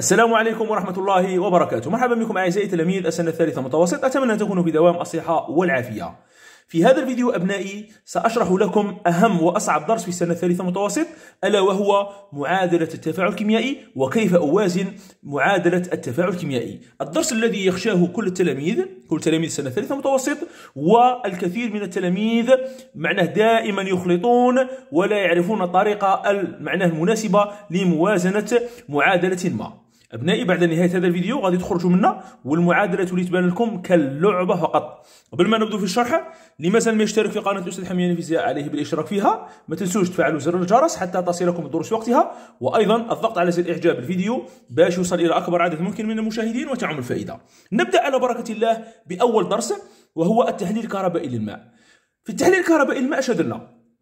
السلام عليكم ورحمة الله وبركاته مرحبا بكم أعزائي تلاميذ السنة الثالثة متوسط أتمنى أن تكونوا بدوام الصحة والعافية في هذا الفيديو أبنائي سأشرح لكم أهم وأصعب درس في السنة الثالثة متوسط ألا وهو معادلة التفاعل الكيميائي وكيف أوازن معادلة التفاعل الكيميائي الدرس الذي يخشاه كل التلاميذ كل تلاميذ السنة الثالثة متوسط والكثير من التلاميذ معناه دائما يخلطون ولا يعرفون الطريقة معناه المناسبة لموازنة معادلة ما ابنائي بعد نهايه هذا الفيديو غادي تخرجوا منه والمعادله تولي تبان لكم كاللعبه فقط قبل ما نبدو في الشرح اللي مازال ما يشترك في قناه الاستاذ حميان الفيزياء عليه بالاشتراك فيها ما تنسوش تفعلوا زر الجرس حتى تصلكم الدروس في وقتها وايضا الضغط على زر اعجاب الفيديو باش يوصل الى اكبر عدد ممكن من المشاهدين وتعم الفائده نبدا على بركه الله باول درس وهو التحليل الكهربائي للماء في التحليل الكهربائي للماء اش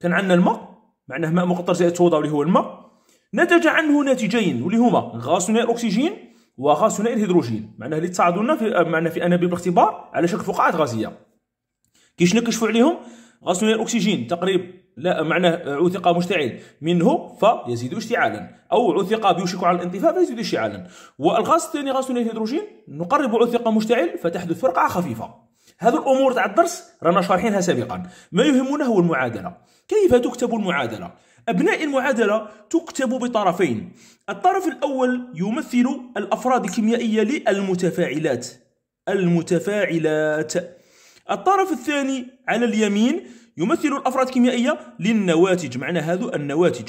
كان عندنا الماء معناه ماء مقطر زائد صودا اللي هو الماء نتج عنه ناتجين واللي هما غاز ثنائي الاكسجين وغاز ثنائي الهيدروجين معناها اللي تصاعدوا في آه، معنا في انابيب الاختبار على شكل فقاعات غازيه كي نكشفوا عليهم غاز ثنائي الاكسجين تقريب لا معناه عثق مشتعل منه فيزيد اشتعالا او عثق بيشك على الانطفاء فيزيد اشتعالا والغاز الثاني غاز ثنائي الهيدروجين نقرب عثق مشتعل فتحدث فرقعه خفيفه هذه الامور تاع الدرس رانا شارحينها سابقا ما يهمنا هو المعادله كيف تكتب المعادله أبناء المعادلة تكتب بطرفين الطرف الأول يمثل الأفراد الكيميائية للمتفاعلات المتفاعلات الطرف الثاني على اليمين يمثل الأفراد الكيميائية للنواتج معنى هذا النواتج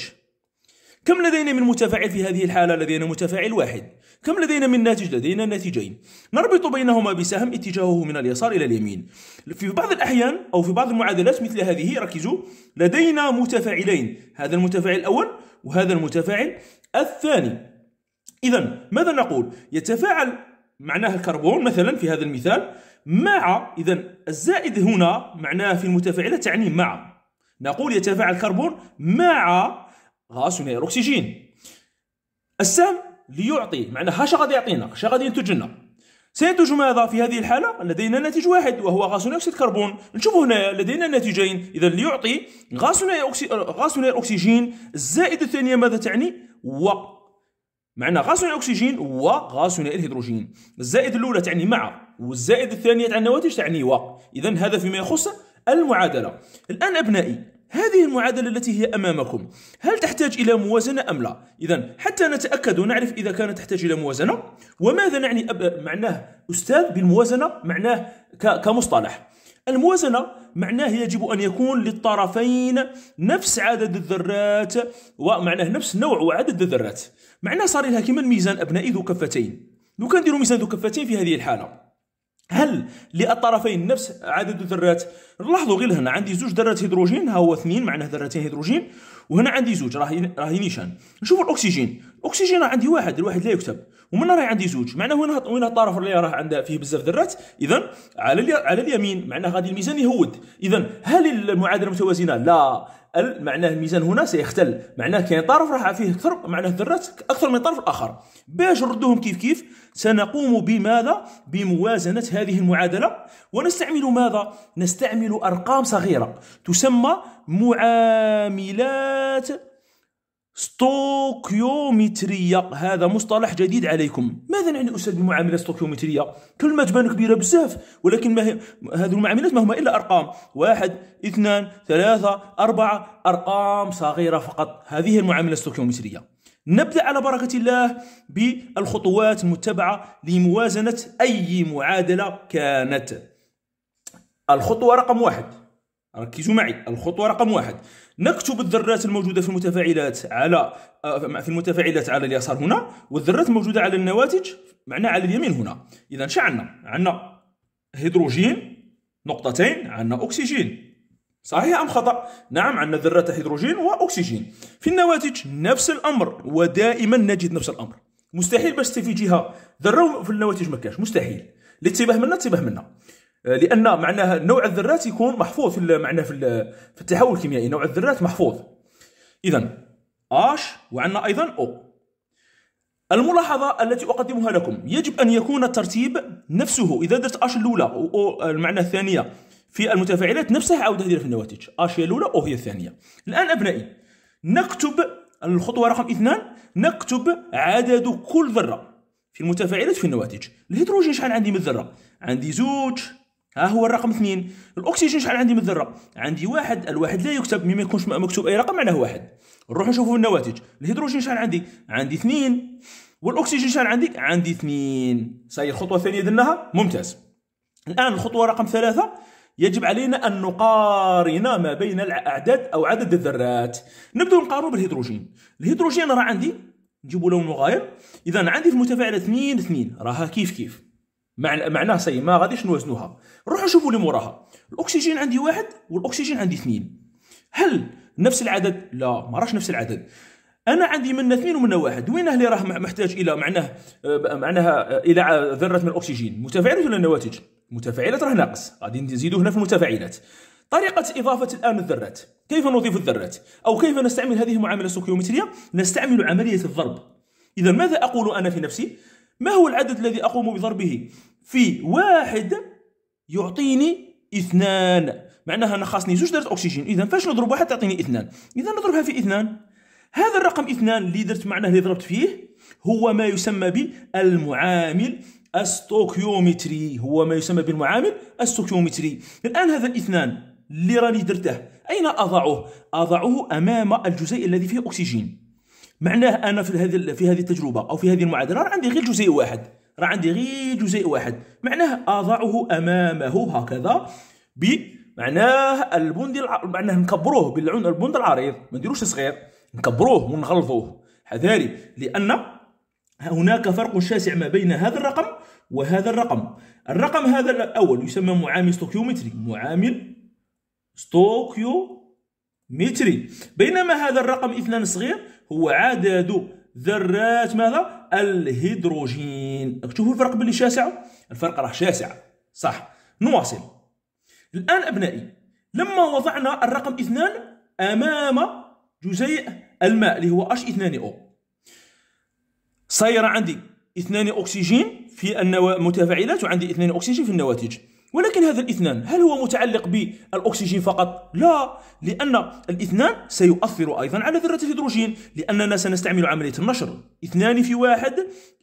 كم لدينا من متفاعل في هذه الحالة؟ لدينا متفاعل واحد كم لدينا من ناتج؟ لدينا ناتجين نربط بينهما بسهم اتجاهه من اليسار إلى اليمين في بعض الأحيان أو في بعض المعادلات مثل هذه ركزوا لدينا متفاعلين هذا المتفاعل الأول وهذا المتفاعل الثاني إذا ماذا نقول؟ يتفاعل معناه الكربون مثلا في هذا المثال مع إذا الزائد هنا معناه في المتفاعلة تعني مع نقول يتفاعل الكربون مع غاز الاكسجين السهم ليعطي معناها هاش غادي يعطينا اش غادي ينتج لنا سينتج ماذا في هذه الحالة؟ لدينا ناتج واحد وهو غاز أكسيد الكربون نشوف هنا لدينا ناتجين إذا ليعطي غاز أكسي... غاز الأكسجين الزائدة الثانية ماذا تعني؟ و معنى غاز الأكسجين وغاز الهيدروجين الزائدة الأولى تعني مع والزائدة الثانية تعني النواتج تعني و إذا هذا فيما يخص المعادلة الآن أبنائي هذه المعادلة التي هي أمامكم هل تحتاج إلى موازنة أم لا؟ إذا حتى نتأكد ونعرف إذا كانت تحتاج إلى موازنة وماذا نعني أب... معناه أستاذ بالموازنة معناه ك... كمصطلح الموازنة معناه يجب أن يكون للطرفين نفس عدد الذرات ومعناه نفس نوع وعدد الذرات معناه صار لها كما الميزان أبنائي ذو كفتين لو كان نديروا ميزان ذو كفتين في هذه الحالة هل للطرفين نفس عدد الذرات لاحظوا غير هنا عندي زوج ذرات هيدروجين ها هو اثنين معناه ذرتين هيدروجين وهنا عندي زوج راهي راهي نيشان نشوفوا الاكسجين الاكسجين راه عندي واحد الواحد لا يكتب ومن راهي عندي زوج معناه وين وين الطرف اللي راه عنده فيه بزاف ذرات اذا على على اليمين معناه غادي الميزان يهود اذا هل المعادله متوازنه لا معناه الميزان هنا سيختل معناه كاين طرف راه فيه اكثر معناه الذرات اكثر من الطرف الاخر باش نردوهم كيف كيف سنقوم بماذا بموازنة هذه المعادلة ونستعمل ماذا نستعمل أرقام صغيرة تسمى معاملات ستوكيومترية هذا مصطلح جديد عليكم ماذا نعني أستاذ بمعاملة ستوكيومترية كلمة تبان كبيرة بزاف ولكن ما هي هذه المعاملات ما هما إلا أرقام واحد اثنان ثلاثة أربعة أرقام صغيرة فقط هذه المعاملة الستوكيومترية نبدأ على بركة الله بالخطوات المتبعة لموازنة أي معادلة كانت الخطوة رقم واحد ركزوا معي الخطوة رقم واحد نكتب الذرات الموجودة في المتفاعلات على آه، في المتفاعلات على اليسار هنا والذرات الموجودة على النواتج معنا على اليمين هنا إذا شعلنا عندنا هيدروجين نقطتين عندنا أكسجين صحيح أم خطأ؟ نعم عندنا ذرات هيدروجين وأكسجين في النواتج نفس الأمر ودائما نجد نفس الأمر مستحيل باش تي في جهه ذره في النواتج ما كاش مستحيل اللي منا تيباه منا آه، لان معناها نوع الذرات يكون محفوظ في معناها في, في التحول الكيميائي نوع الذرات محفوظ اذا اش وعندنا ايضا او الملاحظة التي أقدمها لكم يجب أن يكون الترتيب نفسه إذا درت أش الأولى وأو المعنى الثانية في المتفاعلات نفسها عاود نديرها في النواتج اش هي الاولى او هي الثانيه الان ابنائي نكتب الخطوه رقم اثنان نكتب عدد كل ذره في المتفاعلات في النواتج الهيدروجين شحال عندي من ذره عندي زوج ها هو الرقم اثنين الاكسجين شحال عندي من ذره عندي واحد الواحد لا يكتب مما يكونش مكتوب اي رقم معناه واحد نروح نشوفوا النواتج الهيدروجين شحال عندي عندي اثنين والاكسجين شحال عندي عندي اثنين صاير الخطوه الثانيه درناها ممتاز الان الخطوه رقم ثلاثه يجب علينا أن نقارن ما بين الأعداد أو عدد الذرات نبدأ نقارن بالهيدروجين الهيدروجين راه عندي نجيبو لون مغاير إذا عندي في المتفاعل اثنين اثنين راها كيف كيف معناه سي ما غاديش نوازنوها نروحوا نشوفوا اللي موراها الاكسجين عندي واحد والاكسجين عندي اثنين هل نفس العدد لا ما راش نفس العدد انا عندي منا اثنين ومنا واحد وين اللي راه محتاج الى معناه معناها الى ذره من الاكسجين متفاعلات ولا نواتج متفاعلات راه ناقص غادي نزيدو هنا في المتفاعلات طريقة إضافة الآن الذرات كيف نضيف الذرات أو كيف نستعمل هذه المعاملة السوكيومترية نستعمل عملية الضرب إذا ماذا أقول أنا في نفسي ما هو العدد الذي أقوم بضربه في واحد يعطيني اثنان معناها أنا خاصني زوج ذرات أكسجين إذا فاش نضرب واحد تعطيني اثنان إذا نضربها في اثنان هذا الرقم اثنان اللي درت معناه اللي ضربت فيه هو ما يسمى بالمعامل الستوكيومتري هو ما يسمى بالمعامل الستوكيومتري الآن هذا الاثنان اللي راني درته أين أضعه؟ أضعه أمام الجزيء الذي فيه أكسجين معناه أنا في هذه في هذه التجربة أو في هذه المعادلة راه عندي غير جزيء واحد راه عندي غير جزيء واحد معناه أضعه أمامه هكذا ب معناه البند الع... معناه نكبروه بالعون البند العريض ما نديروش صغير نكبروه ونغلظوه حذاري لأن هناك فرق شاسع ما بين هذا الرقم وهذا الرقم الرقم هذا الأول يسمى معامل ستوكيومتري معامل ستوكيومتري بينما هذا الرقم إثنان صغير هو عدد ذرات ماذا الهيدروجين شوفوا الفرق باللي شاسع الفرق راه شاسع صح نواصل الآن أبنائي لما وضعنا الرقم اثنان أمام جزيء الماء اللي هو H2O صايره عندي اثنان اكسجين في المتفاعلات وعندي اثنان اكسجين في النواتج ولكن هذا الاثنان هل هو متعلق بالاكسجين فقط؟ لا، لان الاثنان سيؤثر ايضا على ذره الهيدروجين، لاننا سنستعمل عمليه النشر، اثنان في واحد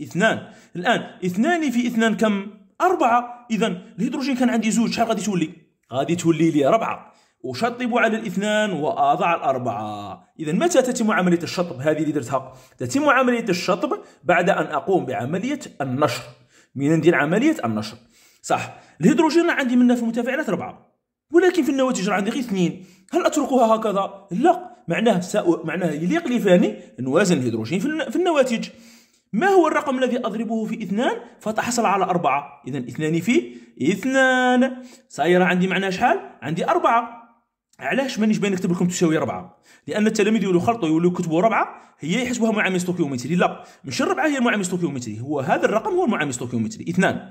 اثنان، الان اثنان في اثنان كم؟ اربعه، اذا الهيدروجين كان عندي زوج شحال غادي تولي؟ غادي تولي لي ربعه، أشطب على الاثنان واضع الاربعه اذا متى تتم عمليه الشطب هذه اللي درتها تتم عمليه الشطب بعد ان اقوم بعمليه النشر من ندير عمليه النشر صح الهيدروجين عندي منها في المتفاعلات اربعه ولكن في النواتج عندي غير اثنين هل اتركها هكذا لا معناه سأ... معناه يليق لي فاني نوازن الهيدروجين في النواتج ما هو الرقم الذي أضربه في اثنان فتحصل على أربعة إذا اثنان في اثنان صاير عندي معناها شحال عندي أربعة علاش مانيش باين نكتب لكم تساوي ربعه لان التلاميذ يولوا خلطوا يولوا يكتبوا ربعه هي يحسبوها معامل ستوكيومتري لا مش الربعه هي المعامل ستوكيومتري هو هذا الرقم هو المعامل ستوكيومتري اثنان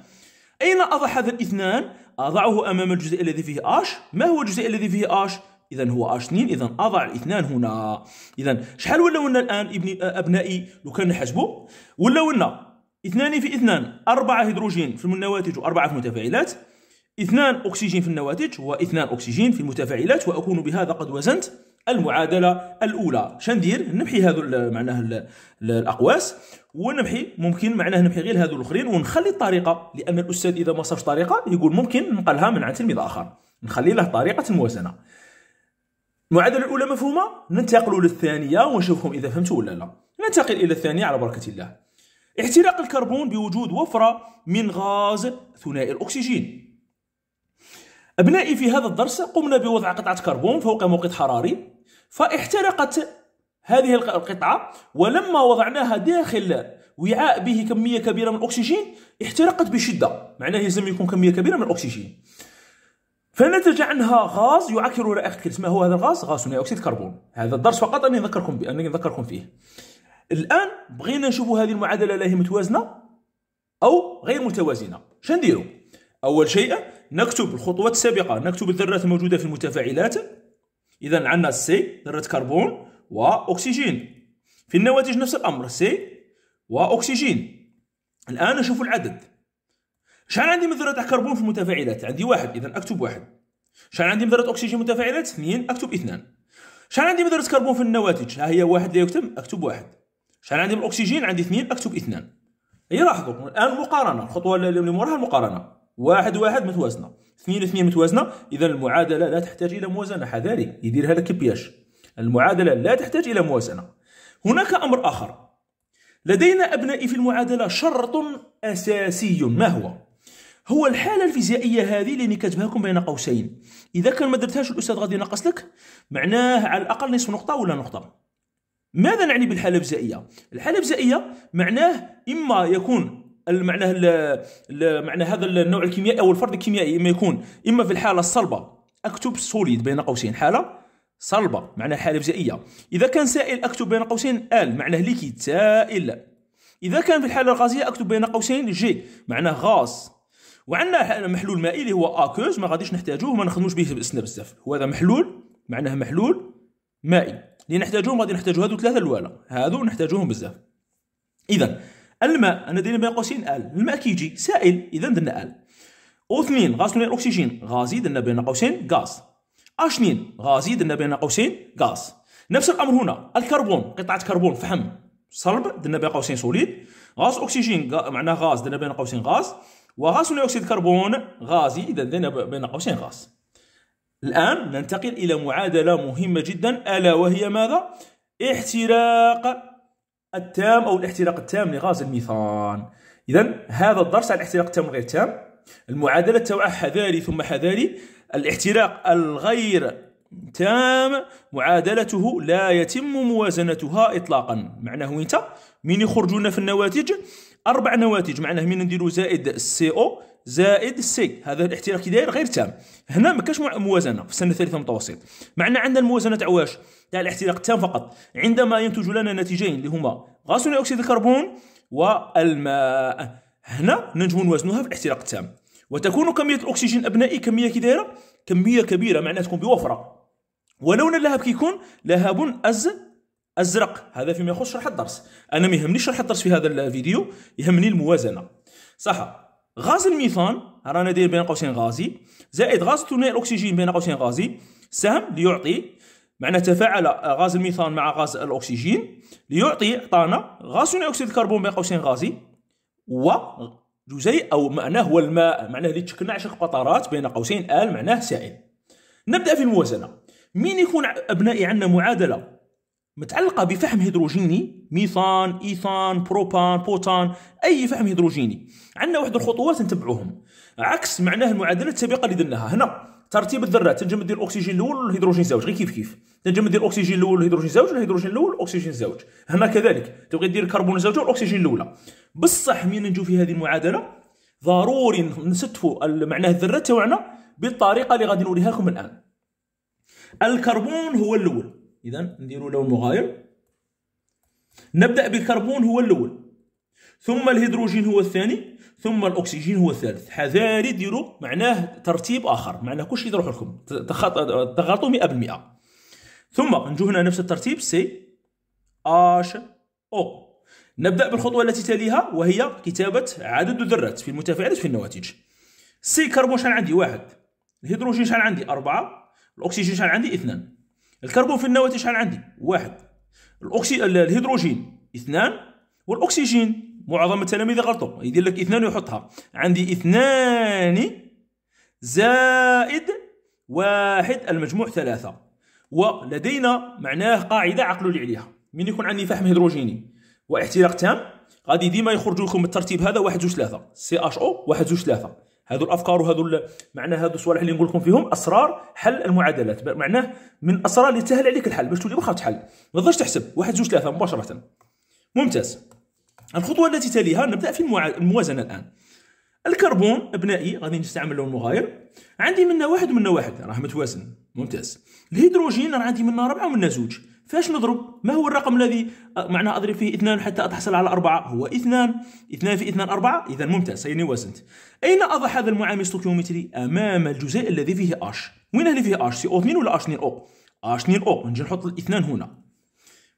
اين اضع هذا الاثنان اضعه امام الجزء الذي فيه اش ما هو الجزء الذي فيه اش اذا هو اش 2 اذا اضع الاثنان هنا اذا شحال لنا الان ابني آه، ابنائي لو كان نحسبوا لنا اثنان في اثنان اربعه هيدروجين في النواتج واربعه في المتفاعلات اثنان أكسجين في النواتج واثنان أكسجين في المتفاعلات وأكون بهذا قد وزنت المعادلة الأولى شندير نمحي هذو معناه الأقواس ونمحي ممكن معناه نمحي غير هذو الآخرين ونخلي الطريقة لأن الأستاذ إذا ما صرفش طريقة يقول ممكن نقلها من عند تلميذ آخر نخلي له طريقة الموازنة المعادلة الأولى مفهومة ننتقل للثانية ونشوفهم إذا فهمتوا ولا لا ننتقل إلى الثانية على بركة الله احتراق الكربون بوجود وفرة من غاز ثنائي الأكسجين أبنائي في هذا الدرس قمنا بوضع قطعة كربون فوق موقد حراري فاحترقت هذه القطعة ولما وضعناها داخل وعاء به كمية كبيرة من الأكسجين احترقت بشدة معناه يلزم يكون كمية كبيرة من الأكسجين فنتج عنها غاز يعكر رائحة الكلس ما هو هذا الغاز؟ غاز ثاني أكسيد الكربون هذا الدرس فقط أني نذكركم أني نذكركم فيه الآن بغينا نشوفوا هذه المعادلة لا هي متوازنة أو غير متوازنة شنديرو أول شيء نكتب الخطوة السابقة نكتب الذرات الموجودة في المتفاعلات إذا عندنا سي ذرة كربون وأكسجين في النواتج نفس الأمر سي وأكسجين الآن نشوف العدد شحال عندي من ذرة كربون في المتفاعلات عندي واحد إذا أكتب واحد شحال عندي من ذرة أكسجين متفاعلات اثنين أكتب اثنان شحال عندي من ذرة كربون في النواتج ها هي واحد لا يكتب أكتب واحد شحال عندي من الأكسجين عندي اثنين أكتب اثنان هي لاحظوا الآن المقارنة الخطوة اللي موراها المقارنة واحد واحد متوازنه اثنين اثنين متوازنه اذا المعادله لا تحتاج الى موازنه حذاري يديرها لك بياش المعادله لا تحتاج الى موازنه هناك امر اخر لدينا ابنائي في المعادله شرط اساسي ما هو هو الحاله الفيزيائيه هذه اللي لكم بين قوسين اذا كان ما درتهاش الاستاذ غادي ينقص لك معناه على الاقل نصف نقطه ولا نقطه ماذا نعني بالحاله الفيزيائيه الحاله الفيزيائيه معناه اما يكون معناه معنى هذا النوع الكيميائي او الفرد الكيميائي اما يكون اما في الحاله الصلبه اكتب سوليد بين قوسين حاله صلبة معناها حالة جزائية إذا كان سائل أكتب بين قوسين آل معناه ليكيد سائل إذا كان في الحالة الغازية أكتب بين قوسين جي معناه غاز وعندنا محلول مائي اللي هو أكوز ما غاديش نحتاجوه ما نخدموش به باسنا بزاف هو هذا محلول معناه محلول مائي اللي نحتاجوهم غادي نحتاجو هادو ثلاثة الوالا هادو نحتاجوهم بزاف إذا الماء انا دايرين بين قوسين ال الماء كيجي سائل اذا درنا ال او 2 غاز الاكسجين غازي درنا بين قوسين غاز اش 2 غازي درنا بين قوسين غاز نفس الامر هنا الكربون قطعه كربون فحم صلب درنا بين قوسين سوليد غاز اكسجين معناه غاز درنا بين قوسين غاز وغاز ثاني اكسيد الكربون غازي اذا درنا بين قوسين غاز الان ننتقل الى معادله مهمه جدا الا وهي ماذا احتراق التام أو الاحتراق التام لغاز الميثان إذا هذا الدرس على الاحتراق التام والغير التام المعادلة تبع حذاري ثم حذاري الاحتراق الغير تام معادلته لا يتم موازنتها إطلاقا معناه أنت من يخرجون في النواتج اربع نواتج معناه من نديرو زائد سي او زائد سي هذا الاحتراق كي داير غير تام هنا ما كاش موازنه في السنه الثالثه متوسط معنا عندنا الموازنه تاع واش تاع الاحتراق التام فقط عندما ينتج لنا نتيجين اللي هما غاز ثاني الكربون والماء هنا نجم نوازنوها في الاحتراق التام وتكون كميه الاكسجين ابنائي كميه كي دايره كميه كبيره معناها تكون بوفره ولون اللهب كيكون لهب از ازرق هذا فيما يخص شرح الدرس انا ما يهمنيش شرح الدرس في هذا الفيديو يهمني الموازنه صح غاز الميثان رانا داير بين قوسين غازي زائد غاز ثنائي الاكسجين بين قوسين غازي سهم ليعطي معنى تفاعل غاز الميثان مع غاز الاكسجين ليعطي عطانا غاز ثنائي اكسيد الكربون بين قوسين غازي و جزيء او معناه هو الماء معناه اللي تشكلنا عشر قطرات بين قوسين ال معناه سائل نبدا في الموازنه مين يكون ابنائي عندنا معادله متعلقة بفحم هيدروجيني ميثان إيثان بروبان بوتان أي فحم هيدروجيني عندنا واحد الخطوات نتبعوهم عكس معناه المعادلة السابقة اللي درناها هنا ترتيب الذرات تنجم دير الاكسجين الاول والهيدروجين الزوج غير كيف كيف تنجم دير الاكسجين الاول والهيدروجين الزوج الهيدروجين الاول والاكسجين الزوج هنا كذلك تبغي دير الكربون الزوج والاكسجين الاولى بصح من نجو في هذه المعادله ضروري نستفوا معناه الذرات تاعنا بالطريقه اللي غادي نوريها لكم الان الكربون هو الاول اذا نديروا لون مغاير نبدا بالكربون هو الاول ثم الهيدروجين هو الثاني ثم الاكسجين هو الثالث حذاري ديروا معناه ترتيب اخر معناه كلشي يروح لكم تغلطوا 100% ثم نجو هنا نفس الترتيب سي اش او نبدا بالخطوه التي تليها وهي كتابه عدد الذرات في المتفاعلات في النواتج سي كربون شحال عندي واحد الهيدروجين شحال عندي اربعه الاكسجين شحال عندي اثنان الكربون في النواة شحال عندي واحد الأكسي الهيدروجين اثنان والأكسجين معظم التلاميذ غلطوا يدير لك اثنان ويحطها عندي اثنان زائد واحد المجموع ثلاثة ولدينا معناه قاعدة عقلوا لي عليها من يكون عندي فحم هيدروجيني واحتراق تام غادي ديما يخرجوا لكم الترتيب هذا واحد جوج ثلاثة سي اش او واحد جوج ثلاثة هذو الافكار وهذو معنى هذو الصوالح اللي نقول لكم فيهم اسرار حل المعادلات معناه من اسرار اللي تسهل عليك الحل باش تولي واخا تحل ما تقدرش تحسب واحد زوج ثلاثه مباشره ممتاز الخطوه التي تليها نبدا في الموازنه الان الكربون ابنائي غادي نستعمل لون مغاير عندي منه واحد ومنه واحد راه متوازن ممتاز الهيدروجين راه عندي منه ربعه ومنه زوج فاش نضرب ما هو الرقم الذي معناه أضرب فيه اثنان حتى أتحصل على أربعة هو اثنان اثنان في اثنان أربعة إذا ممتاز هيني وزنت أين أضع هذا المعامل الستوكيومتري أمام الجزيء الذي فيه اش وين اللي فيه اش سي او 2 ولا اش 2 او اش 2 او نجي نحط الاثنان هنا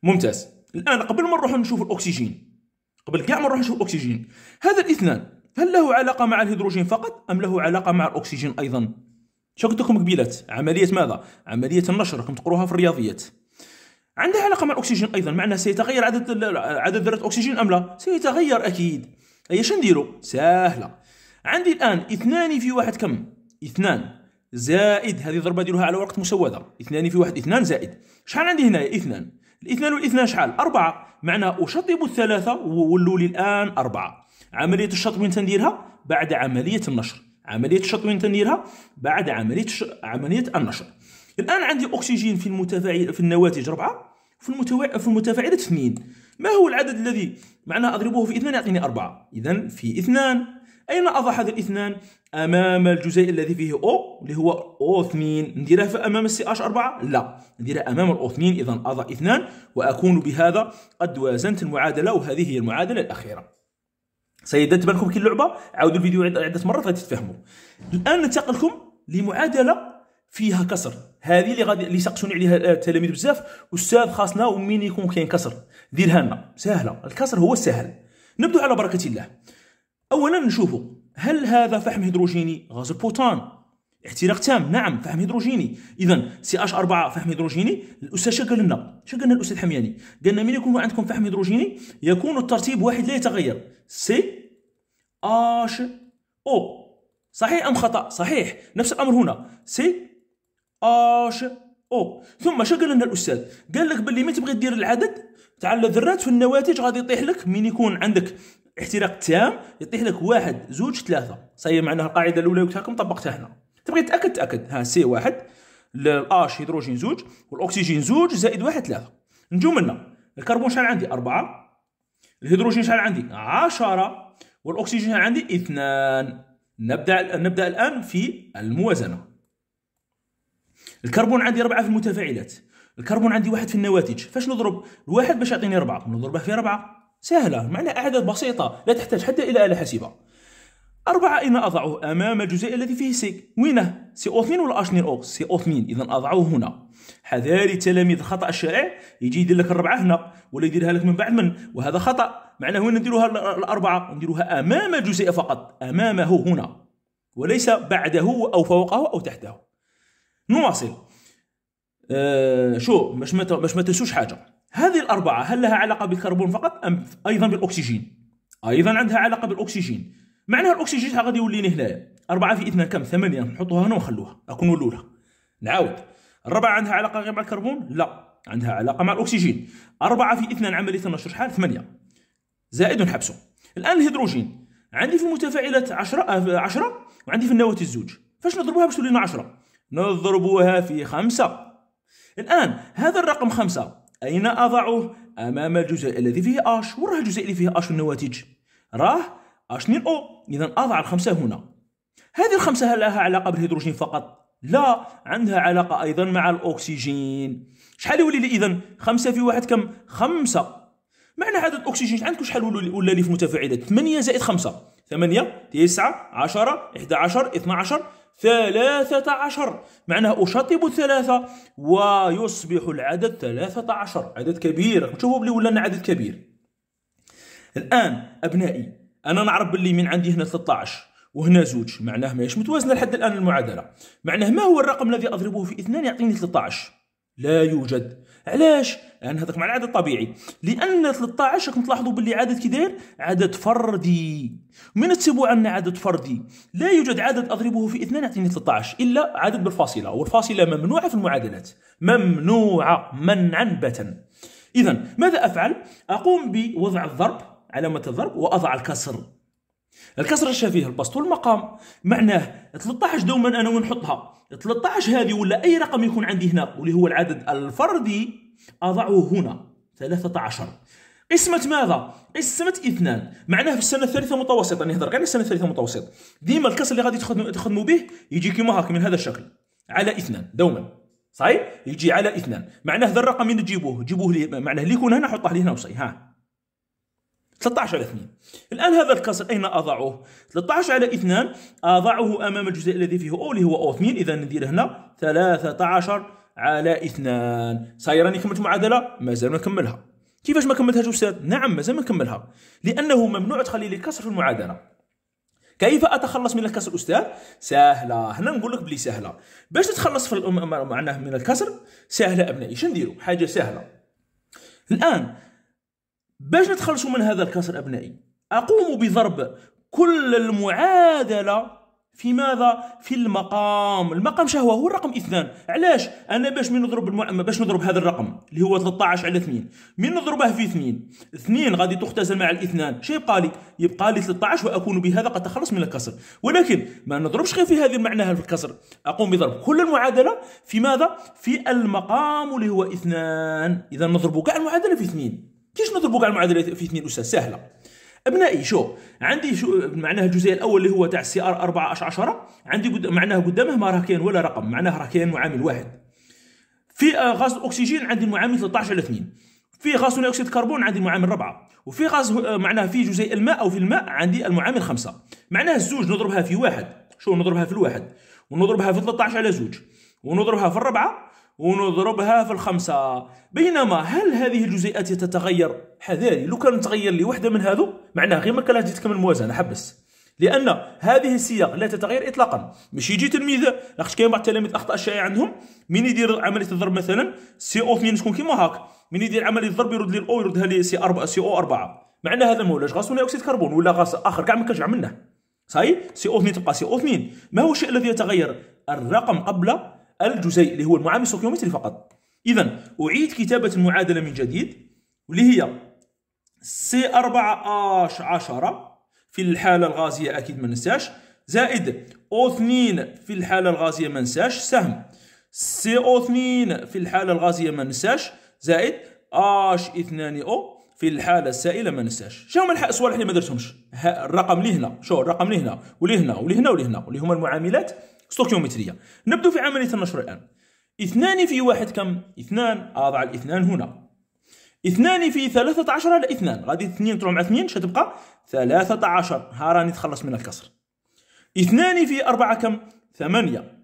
ممتاز الآن قبل ما نروح نشوف الأكسجين قبل كاع ما نروح نشوف الأكسجين هذا الاثنان هل له علاقة مع الهيدروجين فقط أم له علاقة مع الأكسجين أيضا؟ لكم قبيلات عملية ماذا؟ عملية النشر راكم تقروها في الرياضيات عندها علاقه مع الاكسجين ايضا معناها سيتغير عدد عدد ذرات الاكسجين ام لا سيتغير اكيد شنو شنديرو سهله عندي الان اثنان في واحد كم اثنان زائد هذه ضربه ديالها على ورقه مسوده اثنان في واحد اثنان زائد شحال عندي هنايا اثنان الاثنان والاثنان شحال أربعة معناها أشطب الثلاثة وولوا لي الآن أربعة عملية الشطب وين تنديرها بعد عملية النشر عملية الشطب وين تنديرها بعد عملية ش... عملية النشر الآن عندي أكسجين في المتفاعل في النواتج أربعة في, المتوع... في المتفاعلة اثنين ما هو العدد الذي معناه أضربه في اثنان يعطيني أربعة إذا في اثنان أين أضع هذا الاثنان أمام الجزيء الذي فيه أو اللي هو أو 2 نديرها أمام السي اش 4 لا نديرها أمام الأو 2 إذا أضع اثنان وأكون بهذا قد وازنت المعادلة وهذه هي المعادلة الأخيرة سيدة تبان لكم كي اللعبة عاودوا الفيديو عدة مرات غادي تتفهموا الآن ننتقلكم لمعادلة فيها كسر هذه اللي غادي اللي سقسوني عليها التلاميذ آه، بزاف استاذ خاصنا ومين يكون كاين كسر ديرها لنا سهله الكسر هو السهل نبدو على بركه الله اولا نشوفوا هل هذا فحم هيدروجيني غاز البوتان احتراق تام نعم فحم هيدروجيني اذا سي اش 4 فحم هيدروجيني الاستاذ قال لنا قال لنا الاستاذ حمياني قال لنا من يكون عندكم فحم هيدروجيني يكون الترتيب واحد لا يتغير سي اش او صحيح ام خطا صحيح نفس الامر هنا سي اش او ثم قال لنا الاستاذ قال لك باللي ما تبغي دير العدد تاع الذرات في النواتج غادي يطيح لك من يكون عندك احتراق تام يطيح لك واحد زوج ثلاثه صاير معناها القاعده الاولى لكم طبقتها هنا تبغي تاكد تاكد ها سي واحد الاش هيدروجين زوج والاكسجين زوج زائد واحد ثلاثه نجو منا الكربون شحال عندي أربعة الهيدروجين شحال عندي عشرة والأكسجين شحال عندي اثنان نبدأ نبدأ الآن في الموازنة الكربون عندي أربعة في المتفاعلات الكربون عندي واحد في النواتج فاش نضرب الواحد باش يعطيني أربعة نضربه في أربعة سهلة معناها أعداد بسيطة لا تحتاج حتى إلى آلة حاسبة أربعة أين أضعه أمام الجزيء الذي فيه سي وينه سي أو 2 ولا أش أو سي أو 2 إذا أضعه هنا حذاري تلاميذ الخطأ الشائع يجي يدير لك الربعة هنا ولا يديرها لك من بعد من وهذا خطأ معناه وين نديروها الأربعة نديروها أمام الجزيء فقط أمامه هنا وليس بعده أو فوقه أو تحته نواصل آه، شو باش ما باش ما تنسوش حاجه هذه الاربعه هل لها علاقه بالكربون فقط ام ايضا بالاكسجين ايضا عندها علاقه بالاكسجين معناها الاكسجين غادي يولي لي هنايا أربعة في اثنان كم ثمانية نحطوها هنا ونخلوها أكون الأولى نعاود الربعة عندها علاقة غير مع الكربون لا عندها علاقة مع الأكسجين أربعة في اثنان عملية النشر شحال ثمانية زائد نحبسه الآن الهيدروجين عندي في المتفاعلات 10 10 آه، وعندي في النواة الزوج فاش نضربوها باش تولينا 10 نضربها في خمسة الآن هذا الرقم خمسة أين أضعه أمام الجزء الذي فيه أش وراه الجزء اللي فيه أش النواتج راه أش 2 أو إذا أضع الخمسة هنا هذه الخمسة هل لها علاقة بالهيدروجين فقط لا عندها علاقة أيضا مع الأكسجين شحال يولي لي إذا خمسة في واحد كم خمسة معنى عدد الأكسجين عندكم شحال ولا لي في متفاعلات 8 زائد 5 8 9 10 11 12 ثلاثة عشر معناه أشطب الثلاثة ويصبح العدد ثلاثة عشر عدد كبير شوفوا بلي ولا عدد كبير الآن أبنائي أنا نعرف باللي من عندي هنا 13 وهنا زوج معناه ماهيش متوازنة لحد الآن المعادلة معناه ما هو الرقم الذي أضربه في اثنان يعطيني 13 لا يوجد علاش لان هذاك مع العدد الطبيعي لان 13 راكم تلاحظوا باللي عدد كي داير عدد فردي من تسيبوا عندنا عدد فردي لا يوجد عدد اضربه في اثنين يعطيني 13 الا عدد بالفاصله والفاصله ممنوعه في المعادلات ممنوعه منعا باتا اذا ماذا افعل اقوم بوضع الضرب علامه الضرب واضع الكسر الكسره الشفيه البسط والمقام معناه 13 دوما انا وين نحطها 13 هذه ولا اي رقم يكون عندي هنا واللي هو العدد الفردي اضعه هنا 13 قسمة ماذا؟ قسمة اثنان معناه في السنة الثالثة متوسطة نهضر غير السنة الثالثة متوسطة ديما الكسر اللي غادي تخدموا به يجي كيما هاك من هذا الشكل على اثنان دوما صحيح؟ يجي على اثنان معناه ذا الرقم من تجيبوه تجيبوه لي معناه اللي يكون هنا حطه لهنا هنا وصي ها 13 على 2 الآن هذا الكسر أين أضعه؟ 13 على 2 أضعه أمام الجزء الذي فيه أو اللي هو أو 2 إذا ندير هنا 13 على 2 صايراني كملت معادلة؟ مازال ما كملها كيفاش ما كملتهاش أستاذ؟ نعم مازال ما كملها لأنه ممنوع تخلي لي كسر في المعادلة كيف اتخلص من الكسر استاذ سهله هنا نقول لك بلي سهله باش تتخلص في معناه من الكسر سهله ابنائي شنو نديروا حاجه سهله الان باش نتخلصوا من هذا الكسر أبنائي أقوم بضرب كل المعادلة في ماذا؟ في المقام، المقام شهوة هو الرقم اثنان، علاش؟ أنا باش من نضرب المع... باش نضرب هذا الرقم اللي هو 13 على 2، من نضربه في اثنين، اثنين غادي تختزل مع الاثنان، شي يبقى لي؟ يبقى لي 13 وأكون بهذا قد تخلص من الكسر، ولكن ما نضربش غير في هذه المعنى في الكسر، أقوم بضرب كل المعادلة في ماذا؟ في المقام اللي هو اثنان، إذا نضرب كاع المعادلة في اثنين، كيش نضربوا كاع المعادلات في اثنين اسس سهله ابنائي شو عندي شو معناها الجزئيه الاول اللي هو تاع السي ار 4 اش 10 عندي قد... معناها قدامه ما راه كاين ولا رقم معناها راه كاين معامل واحد في آه، غاز الاكسجين عندي المعامل 13 على 2 في غاز ثاني اكسيد الكربون عندي المعامل 4 وفي غاز آه، معناها في جزيء الماء او في الماء عندي المعامل 5 معناها الزوج نضربها في واحد شو نضربها في الواحد ونضربها في 13 على زوج ونضربها في الربعه ونضربها في الخمسة بينما هل هذه الجزيئات تتغير حذاري لو كان تغير لي وحده من هذو معناها غير ما كان تكمل الموازنه حبس لان هذه السياق لا تتغير اطلاقا ماشي يجي تلميذ لاخش كاين بعض التلاميذ اخطاء شائعه عندهم من يدير عمليه الضرب مثلا سي او اثنين تكون كيما هاك من يدير عمليه الضرب يرد لي الاو يردها لي سي أربعة سي او 4 معنى هذا ما ولاش غاز اكسيد كربون ولا غاز اخر كاع ما كانش عملناه صحيح سي او 2 تبقى سي او 2 ما هو الشيء الذي يتغير الرقم قبل الجزيء اللي هو المعامل السوكيومتري فقط اذا اعيد كتابه المعادله من جديد واللي هي سي 4 اش 10 في الحاله الغازيه اكيد ما ننساش زائد او 2 في الحاله الغازيه ما ننساش سهم سي او 2 في الحاله الغازيه ما ننساش زائد اش 2 او في الحاله السائله ما ننساش شنو هما الصوالح اللي ما درتهمش الرقم اللي هنا شو الرقم اللي هنا واللي هنا واللي هنا واللي هنا واللي هما المعاملات ستوكيومتريه نبدو في عمليه النشر الان اثنان في واحد كم اثنان اضع الاثنان هنا اثنان في ثلاثة عشر على اثنان غادي اثنين تروح مع اثنين شتبقى ثلاثة عشر ها راني تخلص من الكسر اثنان في أربعة كم ثمانية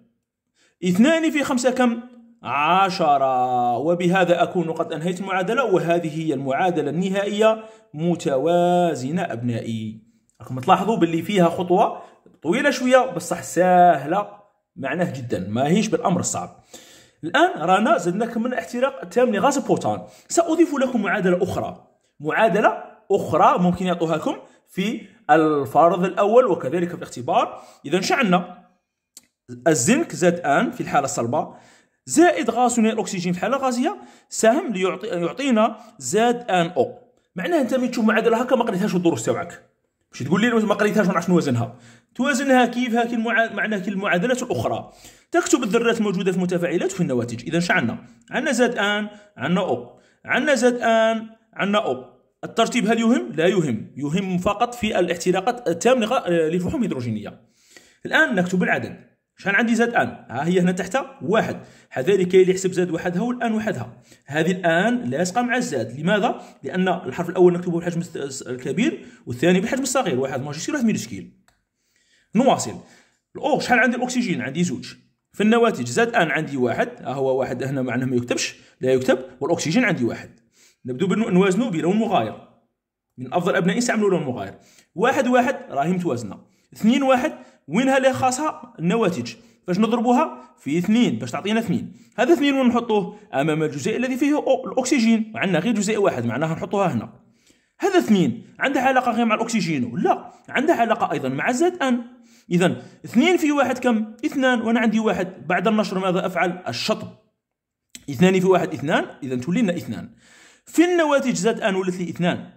اثنان في خمسة كم عشرة وبهذا أكون قد أنهيت المعادلة وهذه هي المعادلة النهائية متوازنة أبنائي راكم تلاحظوا باللي فيها خطوة طويله شويه بصح سهله معناه جدا ماهيش بالامر الصعب الان رانا زدنا من الاحتراق التام لغاز البوتان ساضيف لكم معادله اخرى معادله اخرى ممكن يعطوها لكم في الفرض الاول وكذلك في الاختبار اذا شعلنا الزنك زاد ان في الحاله الصلبه زائد غاز ثنائي الاكسجين في الحاله الغازيه ساهم ليعطي يعطينا زاد ان او معناه انت ملي تشوف معادله هكا ما قريتهاش الدروس تاعك مش تقول لي ما قريتهاش ما نعرفش نوازنها توازنها كيف هاك المع... المعادلات الاخرى تكتب الذرات الموجوده في المتفاعلات وفي النواتج اذا شنو عندنا عندنا زاد ان عندنا او عندنا زاد ان عندنا او الترتيب هل يهم لا يهم يهم فقط في الاحتراقات التامه للفحوم آه، الهيدروجينيه الان نكتب العدد شحال عندي زاد ان ها هي هنا تحتها واحد حذلك اللي يحسب زاد وحدها والان وحدها هذه الان لاصقه مع الزاد لماذا لان الحرف الاول نكتبه بالحجم الكبير والثاني بالحجم الصغير واحد ماجيسكيل واحد مينوسكيل نواصل الاو شحال عندي الاكسجين عندي زوج في النواتج زاد ان عندي واحد ها هو واحد هنا معناه ما يكتبش لا يكتب والاكسجين عندي واحد نبدو نوازنوا بلون مغاير من افضل ابناء استعملوا لون مغاير واحد واحد راهي متوازنه اثنين واحد وينها اللي خاصها النواتج باش نضربوها في اثنين باش تعطينا اثنين هذا اثنين ونحطوه امام الجزيء الذي فيه الاكسجين عندنا غير جزيء واحد معناها نحطوها هنا هذا اثنين عندها علاقه غير مع الاكسجين لا عندها علاقه ايضا مع زد ان اذا اثنين في واحد كم اثنان وانا عندي واحد بعد النشر ماذا افعل الشطب اثنان في واحد اثنان اذا تولي لنا اثنان في النواتج زد ان ولت لي اثنان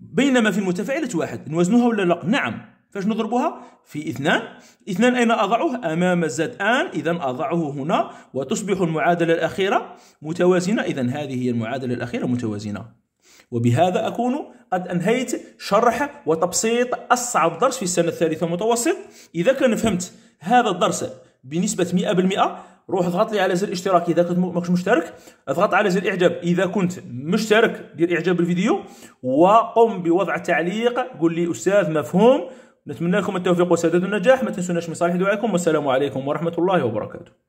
بينما في المتفاعلات واحد نوازنوها ولا لا نعم فاش نضربها في اثنان اثنان أين أضعه أمام زد آن إذا أضعه هنا وتصبح المعادلة الأخيرة متوازنة إذا هذه هي المعادلة الأخيرة متوازنة وبهذا أكون قد أنهيت شرح وتبسيط أصعب درس في السنة الثالثة متوسط إذا كان فهمت هذا الدرس بنسبة 100% روح اضغط لي على زر الاشتراك اذا كنت ماكش مشترك اضغط على زر الاعجاب اذا كنت مشترك دير اعجاب بالفيديو وقم بوضع تعليق قول لي استاذ مفهوم نتمنى لكم التوفيق والسداد والنجاح ما تنسوناش من صالح دعائكم والسلام عليكم ورحمة الله وبركاته